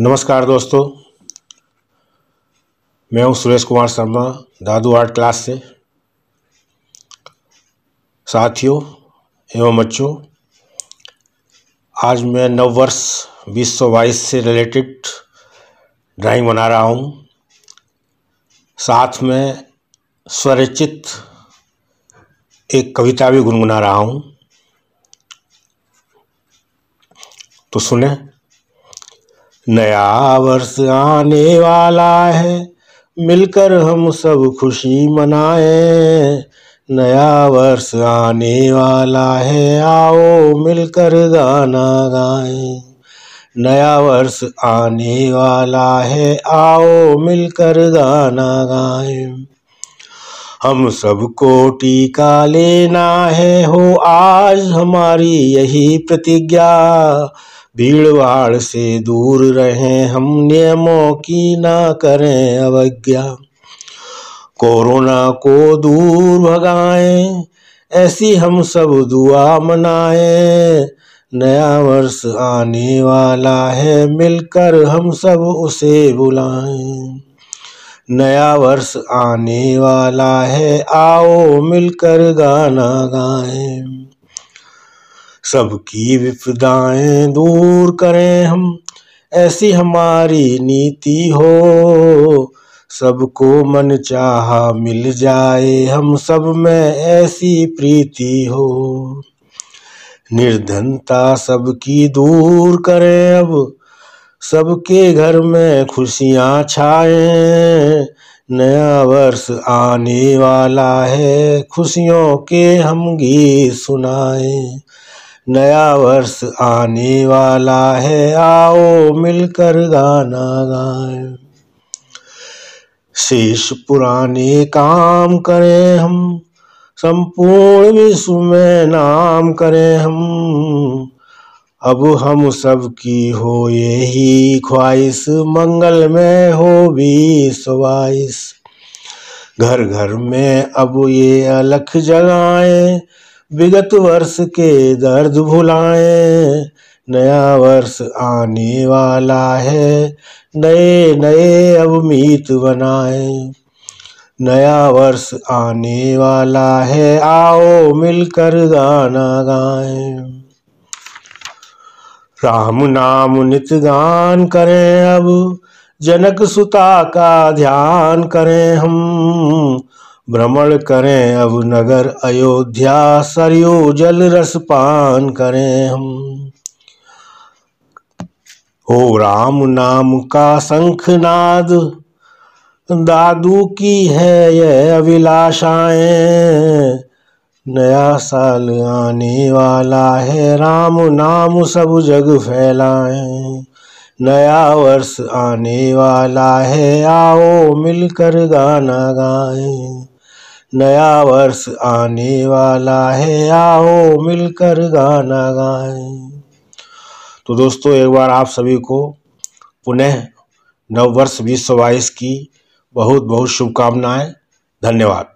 नमस्कार दोस्तों मैं हूं सुरेश कुमार शर्मा दादू आर्ट क्लास से साथियों एवं बच्चों आज मैं नव वर्ष बीस सौ बाईस से रिलेटेड ड्राइंग बना रहा हूं साथ में स्वरचित एक कविता भी गुनगुना रहा हूं तो सुने नया वर्ष आने वाला है मिलकर हम सब खुशी मनाएं नया वर्ष आने वाला है आओ मिलकर गाना गाएं नया वर्ष आने वाला है आओ मिलकर गाना गाएं हम सबको टीका लेना है हो आज हमारी यही प्रतिज्ञा भाड़ से दूर रहें हम नियमों की ना करें अवज्ञा कोरोना को दूर भगाएं ऐसी हम सब दुआ मनाएं नया वर्ष आने वाला है मिलकर हम सब उसे बुलाएं नया वर्ष आने वाला है आओ मिलकर गाना गाएं सबकी विपदाएं दूर करें हम ऐसी हमारी नीति हो सबको मन चाह मिल जाए हम सब में ऐसी प्रीति हो निर्धनता सबकी दूर करें अब सबके घर में खुशियाँ छाए नया वर्ष आने वाला है खुशियों के हम गीत सुनाए नया वर्ष आने वाला है आओ मिलकर गाना गाए शेष पुराने काम करें हम संपूर्ण विश्व में नाम करें हम अब हम सब की हो यही ख्वाहिश मंगल में हो भी ख्वाहिश घर घर में अब ये अलख जगाए विगत वर्ष के दर्द भुलाए नया वर्ष आने वाला है नए नए अब मीत बनाए नया वर्ष आने वाला है आओ मिलकर गाना गाएं राम नाम नित गान करें अब जनक सुता का ध्यान करें हम भ्रमण करें अब नगर अयोध्या सरयू जल रस पान करें हम हो राम नाम का शंखनाद दादू की है ये अभिलाषाएं नया साल आने वाला है राम नाम सब जग फैलाएं नया वर्ष आने वाला है आओ मिलकर गाना गाएं नया वर्ष आने वाला है आओ मिलकर गाना गाएं तो दोस्तों एक बार आप सभी को पुनः नववर्ष बीस सौ बाईस की बहुत बहुत शुभकामनाएं धन्यवाद